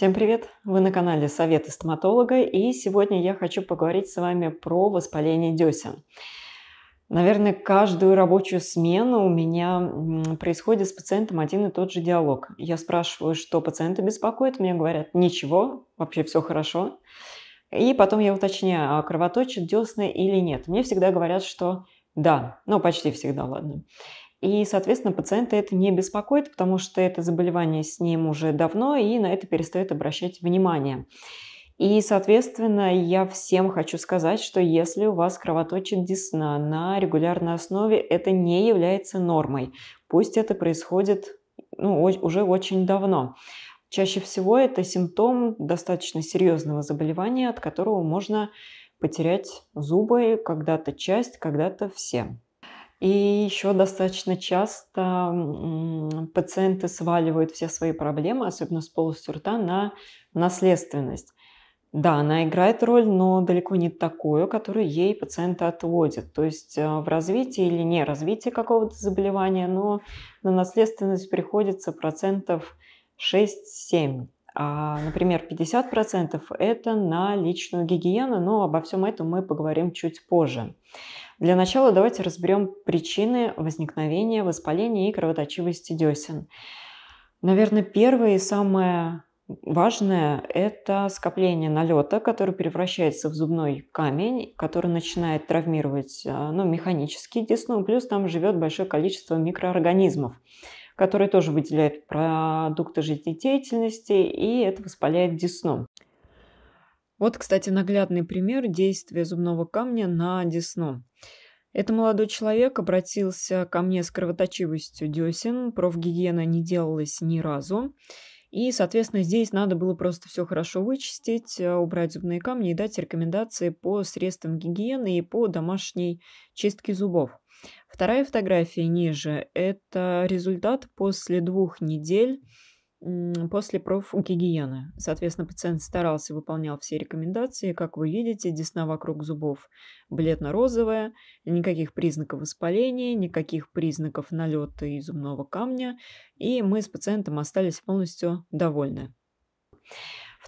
Всем привет! Вы на канале Советы стоматолога, и сегодня я хочу поговорить с вами про воспаление десен. Наверное, каждую рабочую смену у меня происходит с пациентом один и тот же диалог. Я спрашиваю, что пациента беспокоит, мне говорят, ничего, вообще все хорошо. И потом я уточняю, а кровоточит десны или нет. Мне всегда говорят, что да, ну почти всегда, ладно. И, соответственно, пациента это не беспокоит, потому что это заболевание с ним уже давно, и на это перестает обращать внимание. И, соответственно, я всем хочу сказать, что если у вас кровоточит десна на регулярной основе, это не является нормой. Пусть это происходит ну, уже очень давно. Чаще всего это симптом достаточно серьезного заболевания, от которого можно потерять зубы когда-то часть, когда-то все. И еще достаточно часто пациенты сваливают все свои проблемы, особенно с полостью рта, на наследственность. Да, она играет роль, но далеко не такую, которую ей пациенты отводят. То есть э, в развитии или не развитии какого-то заболевания, но на наследственность приходится процентов 6-7. А, например, 50% это на личную гигиену, но обо всем этом мы поговорим чуть позже. Для начала давайте разберем причины возникновения воспаления и кровоточивости десен. Наверное, первое и самое важное – это скопление налета, который превращается в зубной камень, который начинает травмировать а, ну, механически десну, плюс там живет большое количество микроорганизмов – который тоже выделяет продукты жизнедеятельности, и это воспаляет десну. Вот, кстати, наглядный пример действия зубного камня на десну. Это молодой человек обратился ко мне с кровоточивостью десен, профгигиена не делалась ни разу. И, соответственно, здесь надо было просто все хорошо вычистить, э, убрать зубные камни и дать рекомендации по средствам гигиены и по домашней чистке зубов. Вторая фотография ниже – это результат после двух недель после профгигиены. Соответственно, пациент старался, выполнял все рекомендации. Как вы видите, десна вокруг зубов бледно-розовая, никаких признаков воспаления, никаких признаков налета и зубного камня. И мы с пациентом остались полностью довольны.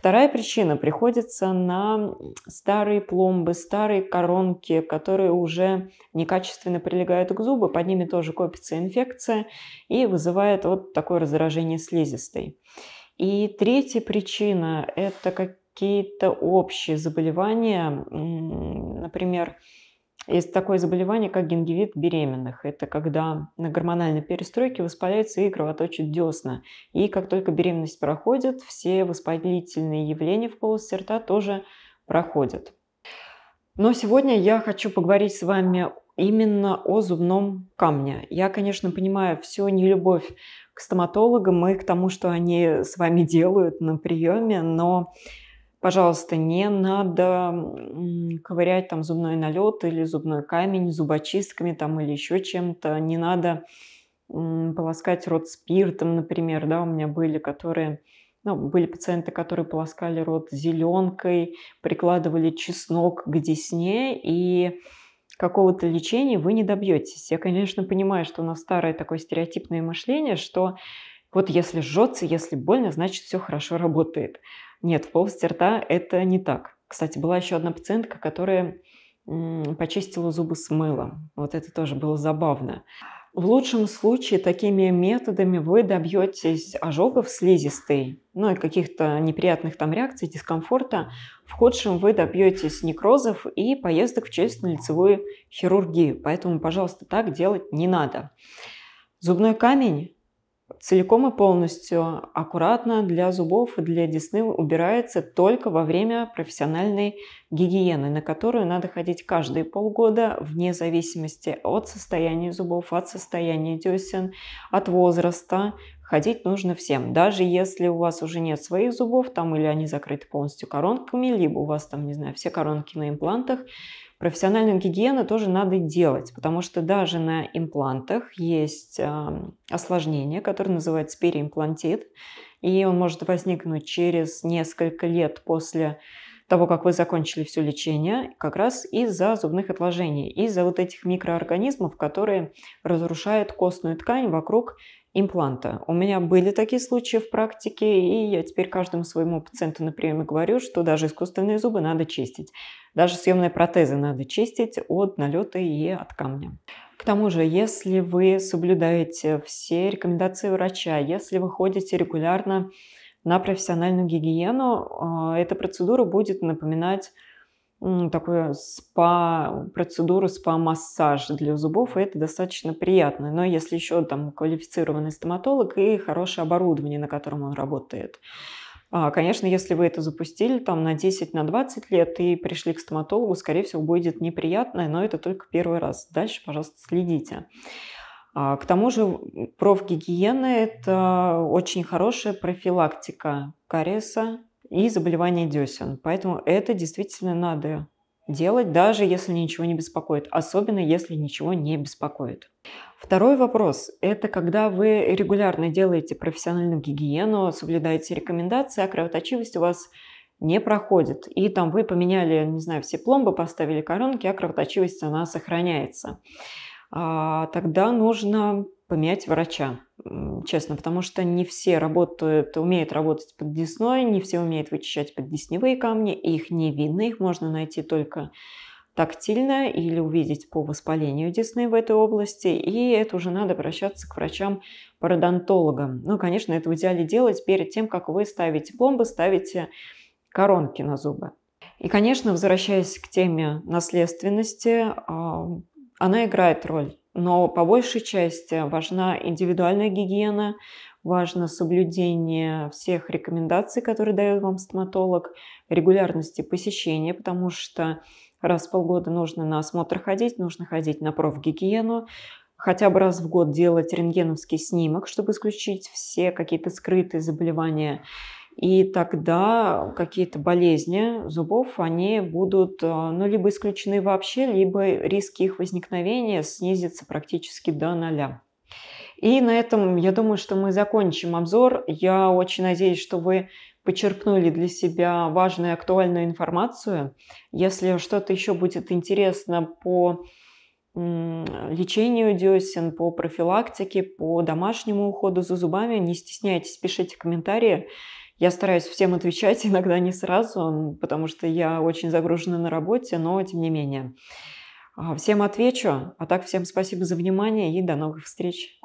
Вторая причина приходится на старые пломбы, старые коронки, которые уже некачественно прилегают к зубу, под ними тоже копится инфекция и вызывает вот такое раздражение слизистой. И третья причина – это какие-то общие заболевания, например, есть такое заболевание, как гингивит беременных. Это когда на гормональной перестройке воспаляется и кровоточит десна. И как только беременность проходит, все воспалительные явления в полости рта тоже проходят. Но сегодня я хочу поговорить с вами именно о зубном камне. Я, конечно, понимаю всю нелюбовь к стоматологам и к тому, что они с вами делают на приеме, но Пожалуйста, не надо ковырять там зубной налет или зубной камень зубочистками там или еще чем-то. Не надо полоскать рот спиртом, например, да, у меня были, которые ну, были пациенты, которые полоскали рот зеленкой, прикладывали чеснок к десне, и какого-то лечения вы не добьетесь. Я, конечно, понимаю, что у нас старое такое стереотипное мышление, что вот если жжется, если больно, значит все хорошо работает. Нет, в полости рта это не так. Кстати, была еще одна пациентка, которая почистила зубы с мылом. Вот это тоже было забавно. В лучшем случае такими методами вы добьетесь ожогов слизистой, ну и каких-то неприятных там реакций, дискомфорта. В худшем вы добьетесь некрозов и поездок в челюстно-лицевую хирургию. Поэтому, пожалуйста, так делать не надо. Зубной камень целиком и полностью аккуратно для зубов и для десны убирается только во время профессиональной гигиены, на которую надо ходить каждые полгода, вне зависимости от состояния зубов, от состояния десен, от возраста, ходить нужно всем. Даже если у вас уже нет своих зубов, там или они закрыты полностью коронками, либо у вас там, не знаю, все коронки на имплантах, профессиональную гигиену тоже надо делать, потому что даже на имплантах есть э, осложнение, которое называется переимплантит, и он может возникнуть через несколько лет после того, как вы закончили все лечение, как раз из-за зубных отложений, из-за вот этих микроорганизмов, которые разрушают костную ткань вокруг импланта. У меня были такие случаи в практике, и я теперь каждому своему пациенту на приеме говорю, что даже искусственные зубы надо чистить. Даже съемные протезы надо чистить от налета и от камня. К тому же, если вы соблюдаете все рекомендации врача, если вы ходите регулярно на профессиональную гигиену. А, эта процедура будет напоминать такую спа, процедуру спа-массаж для зубов, и это достаточно приятно. Но если еще там квалифицированный стоматолог и хорошее оборудование, на котором он работает. А, конечно, если вы это запустили там на 10, на 20 лет и пришли к стоматологу, скорее всего, будет неприятно, но это только первый раз. Дальше, пожалуйста, следите. А, к тому же профгигиена – это очень хорошая профилактика кариеса и заболеваний десен. Поэтому это действительно надо делать, даже если ничего не беспокоит, особенно если ничего не беспокоит. Второй вопрос – это когда вы регулярно делаете профессиональную гигиену, соблюдаете рекомендации, а кровоточивость у вас не проходит. И там вы поменяли, не знаю, все пломбы, поставили коронки, а кровоточивость она сохраняется. А, тогда нужно поменять врача, честно, потому что не все работают, умеют работать под десной, не все умеют вычищать поддесневые камни, их не видно, их можно найти только тактильно или увидеть по воспалению десны в этой области, и это уже надо обращаться к врачам-пародонтологам. Ну, конечно, это в идеале делать перед тем, как вы ставите бомбы, ставите коронки на зубы. И, конечно, возвращаясь к теме наследственности, она играет роль. Но по большей части важна индивидуальная гигиена, важно соблюдение всех рекомендаций, которые дает вам стоматолог, регулярности посещения, потому что раз в полгода нужно на осмотр ходить, нужно ходить на профгигиену, хотя бы раз в год делать рентгеновский снимок, чтобы исключить все какие-то скрытые заболевания и тогда какие-то болезни зубов, они будут а, ну, либо исключены вообще, либо риски их возникновения снизятся практически до ноля. И на этом, я думаю, что мы закончим обзор. Я очень надеюсь, что вы почерпнули для себя важную актуальную информацию. Если что-то еще будет интересно по лечению десен, по профилактике, по домашнему уходу за зубами, не стесняйтесь, пишите комментарии. Я стараюсь всем отвечать, иногда не сразу, потому что я очень загружена на работе, но тем не менее. А, всем отвечу, а так всем спасибо за внимание и до новых встреч.